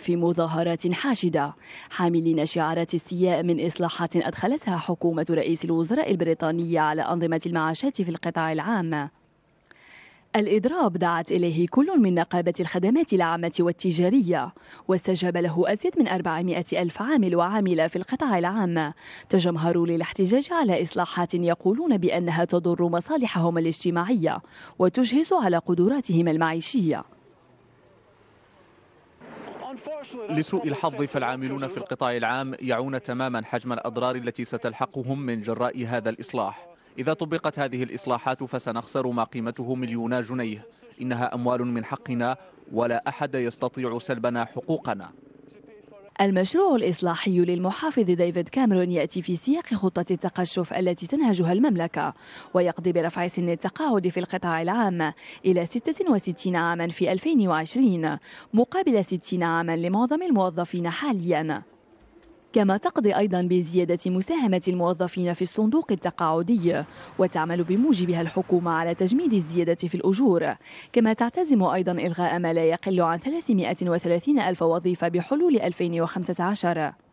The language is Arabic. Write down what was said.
في مظاهرات حاشدة حاملين شعارات استياء من إصلاحات أدخلتها حكومة رئيس الوزراء البريطانية على أنظمة المعاشات في القطاع العام الإضراب دعت إليه كل من نقابة الخدمات العامة والتجارية واستجاب له أزيد من 400 ألف عامل وعاملة في القطاع العام تجمهروا للاحتجاج على إصلاحات يقولون بأنها تضر مصالحهم الاجتماعية وتجهز على قدراتهم المعيشية لسوء الحظ فالعاملون في القطاع العام يعون تماما حجم الأضرار التي ستلحقهم من جراء هذا الإصلاح إذا طبقت هذه الإصلاحات فسنخسر ما قيمته مليون جنيه إنها أموال من حقنا ولا أحد يستطيع سلبنا حقوقنا المشروع الإصلاحي للمحافظ ديفيد كاميرون يأتي في سياق خطة التقشف التي تنهجها المملكة ويقضي برفع سن التقاعد في القطاع العام إلى 66 عاما في 2020 مقابل 60 عاما لمعظم الموظفين حاليا كما تقضي أيضا بزيادة مساهمة الموظفين في الصندوق التقاعدي وتعمل بموجبها الحكومة على تجميد الزيادة في الأجور كما تعتزم أيضا إلغاء ما لا يقل عن 330 ألف وظيفة بحلول 2015